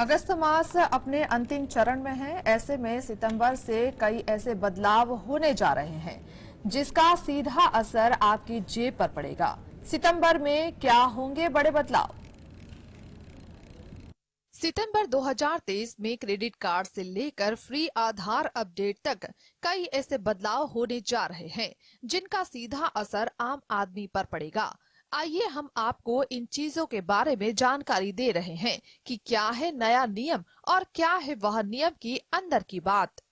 अगस्त मास अपने अंतिम चरण में है ऐसे में सितंबर से कई ऐसे बदलाव होने जा रहे हैं जिसका सीधा असर आपकी जेब पर पड़ेगा सितंबर में क्या होंगे बड़े बदलाव सितंबर 2023 में क्रेडिट कार्ड से लेकर फ्री आधार अपडेट तक कई ऐसे बदलाव होने जा रहे हैं जिनका सीधा असर आम आदमी पर पड़ेगा आइए हम आपको इन चीजों के बारे में जानकारी दे रहे हैं कि क्या है नया नियम और क्या है वह नियम की अंदर की बात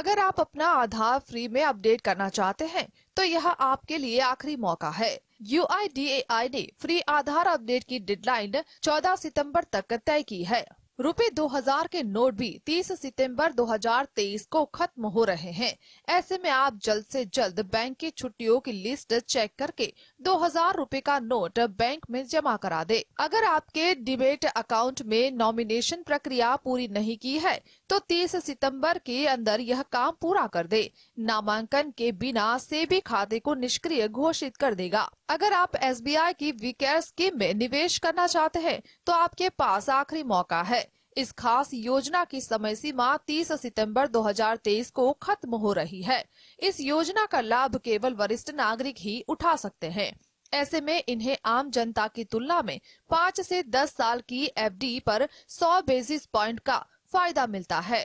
अगर आप अपना आधार फ्री में अपडेट करना चाहते हैं तो यह आपके लिए आखिरी मौका है यू ने फ्री आधार अपडेट की डेडलाइन 14 सितंबर तक तय की है रुपए 2000 के नोट भी 30 सितंबर 2023 को खत्म हो रहे हैं ऐसे में आप जल्द से जल्द बैंक की छुट्टियों की लिस्ट चेक करके 2000 रुपए का नोट बैंक में जमा करा दे अगर आपके डिबेट अकाउंट में नॉमिनेशन प्रक्रिया पूरी नहीं की है तो 30 सितंबर के अंदर यह काम पूरा कर दे नामांकन के बिना सेबी खाते को निष्क्रिय घोषित कर देगा अगर आप एस की वीकेयर स्कीम में निवेश करना चाहते हैं तो आपके पास आखिरी मौका है इस खास योजना की समय सीमा 30 सितंबर 2023 को खत्म हो रही है इस योजना का लाभ केवल वरिष्ठ नागरिक ही उठा सकते हैं ऐसे में इन्हें आम जनता की तुलना में पाँच से दस साल की एफडी पर 100 बेसिस पॉइंट का फायदा मिलता है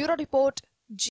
ब्यूरो रिपोर्ट